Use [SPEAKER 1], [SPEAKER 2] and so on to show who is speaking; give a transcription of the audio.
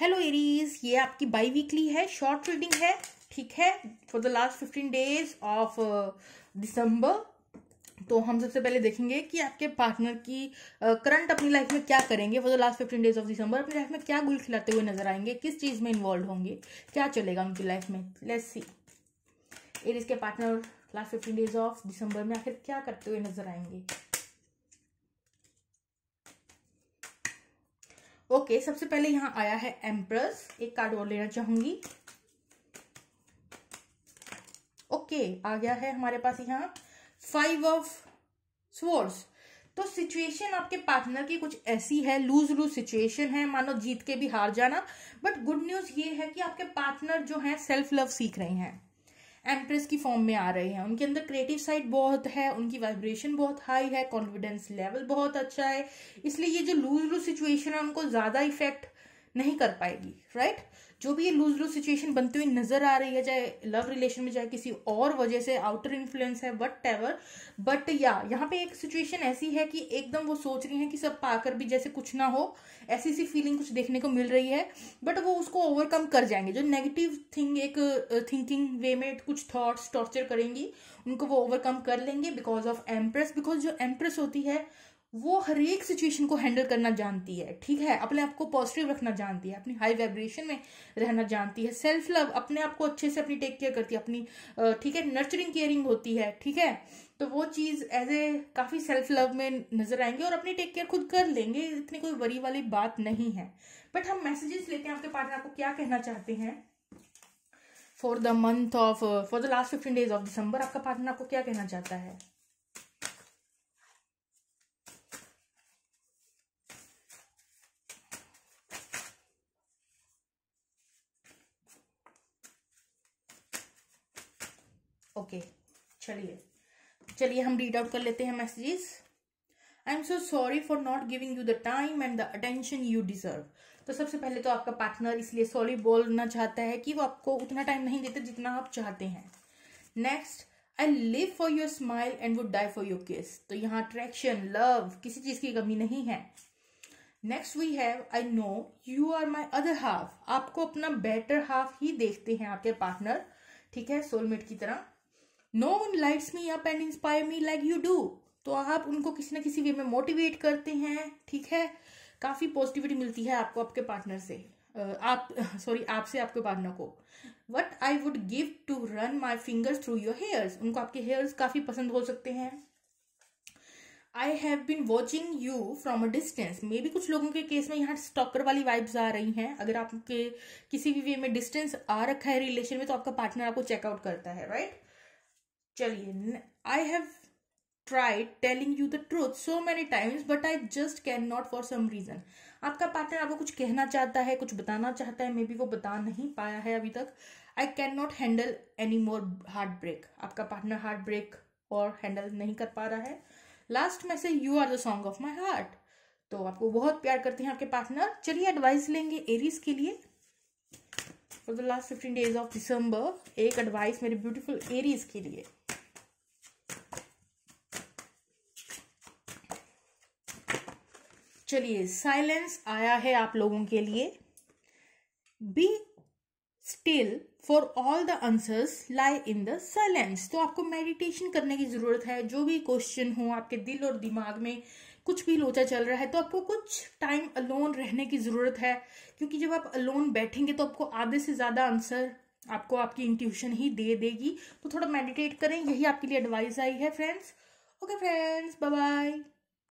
[SPEAKER 1] Hello Aries ये आपकी biweekly है शॉर्ट रीडिंग है ठीक है for the last fifteen days of December तो हम सबसे पहले देखेंगे कि आपके पार्टनर की करंट uh, अपनी लाइफ में क्या करेंगे for the last fifteen days of December अपनी लाइफ में क्या गुल खिलाते हुए नजर आएंगे किस चीज़ में इन्वॉल्व होंगे क्या चलेगा उनकी लाइफ में लेट्स सी एरीज के partner last fifteen days of December में आखिर क्या करते हुए नजर आएंगे ओके okay, सबसे पहले यहां आया है एम्प्रस एक कार्ड और लेना चाहूंगी ओके okay, आ गया है हमारे पास यहाँ फाइव ऑफ स्वर्स तो सिचुएशन आपके पार्टनर की कुछ ऐसी है लूज लूज सिचुएशन है मानो जीत के भी हार जाना बट गुड न्यूज ये है कि आपके पार्टनर जो है सेल्फ लव सीख रहे हैं एम्प्रेस की फॉर्म में आ रहे हैं उनके अंदर क्रिएटिव साइड बहुत है उनकी वाइब्रेशन बहुत हाई है कॉन्फिडेंस लेवल बहुत अच्छा है इसलिए ये जो लूज लूज सिचुएशन है उनको ज़्यादा इफेक्ट नहीं कर पाएगी राइट right? जो भी ये लूज लूज सिचुएशन बनती हुई नजर आ रही है चाहे लव रिलेशन में चाहे किसी और वजह से आउटर इन्फ्लुएंस है वट एवर बट या यहाँ पे एक सिचुएशन ऐसी है कि एकदम वो सोच रही है कि सब पाकर भी जैसे कुछ ना हो ऐसी सी फीलिंग कुछ देखने को मिल रही है बट वो उसको ओवरकम कर जाएंगे जो नेगेटिव थिंग एक थिंकिंग uh, वे में कुछ थॉट्स टॉर्चर करेंगी उनको वो ओवरकम कर लेंगे बिकॉज ऑफ एम्प्रेस बिकॉज जो एम्प्रेस होती है वो हर एक सिचुएशन को हैंडल करना जानती है ठीक है अपने आप को पॉजिटिव रखना जानती है अपनी हाई वाइब्रेशन में रहना जानती है सेल्फ लव अपने आप को अच्छे से अपनी टेक केयर करती है अपनी ठीक है नर्चरिंग केयरिंग होती है ठीक है तो वो चीज़ एज ए काफ़ी सेल्फ लव में नजर आएंगे और अपनी टेक केयर खुद कर लेंगे इतनी कोई वरी वाली बात नहीं है बट हम मैसेजेस लेते हैं आपके पार्टनर आपको क्या कहना चाहते हैं for the month of for the last fifteen days of December आपका पार्टनर आपको क्या कहना चाहता है ओके चलिए चलिए हम रीड आउट कर लेते हैं messages I am so sorry for not giving you the time and the attention you deserve तो सबसे पहले तो आपका पार्टनर इसलिए सॉरी बोलना चाहता है कि वो आपको उतना टाइम नहीं देते जितना आप चाहते हैं next I live for your smile and would die for your kiss तो यहाँ अट्रैक्शन लव किसी चीज़ की कमी नहीं है next we have I know you are my other half आपको अपना बेटर हाफ ही देखते हैं आपके पार्टनर ठीक है सोलमेट की तरह no one lights me up and inspire me like you do तो आप उनको किसी ना किसी वे में मोटिवेट करते हैं ठीक है काफ़ी पॉजिटिविटी मिलती है आपको आपके पार्टनर से आप सॉरी आपसे आपके पार्टनर को what I would give to run my fingers through your hairs उनको आपके हेयर्स काफ़ी पसंद हो सकते हैं I have been watching you from a distance मे भी कुछ लोगों के केस में यहाँ स्टॉकर वाली वाइब्स आ रही हैं अगर आपके किसी भी वे में डिस्टेंस आ रखा है रिलेशन में तो आपका पार्टनर आपको चेकआउट करता है राइट right? चलिए I have tried telling you the truth so many times but I just can not for some reason आपका पार्टनर आपको कुछ कहना चाहता है कुछ बताना चाहता है मे बी वो बता नहीं पाया है अभी तक I can not handle any more heart break आपका पार्टनर हार्ट ब्रेक और हैंडल नहीं कर पा रहा है लास्ट में से you are the song of my heart तो आपको बहुत प्यार करते हैं आपके पार्टनर चलिए एडवाइस लेंगे एरीज के लिए for the last fifteen days of December एक एडवाइस मेरे ब्यूटीफुल एरीज के लिए चलिए साइलेंस आया है आप लोगों के लिए be still for all the answers lie in the silence तो आपको मेडिटेशन करने की ज़रूरत है जो भी क्वेश्चन हो आपके दिल और दिमाग में कुछ भी लोचा चल रहा है तो आपको कुछ टाइम अलोन रहने की ज़रूरत है क्योंकि जब आप अलोन बैठेंगे तो आपको आधे से ज़्यादा आंसर आपको आपकी इंट्यूशन ही दे देगी तो थोड़ा मेडिटेट करें यही आपके लिए एडवाइस आई है friends okay friends bye bye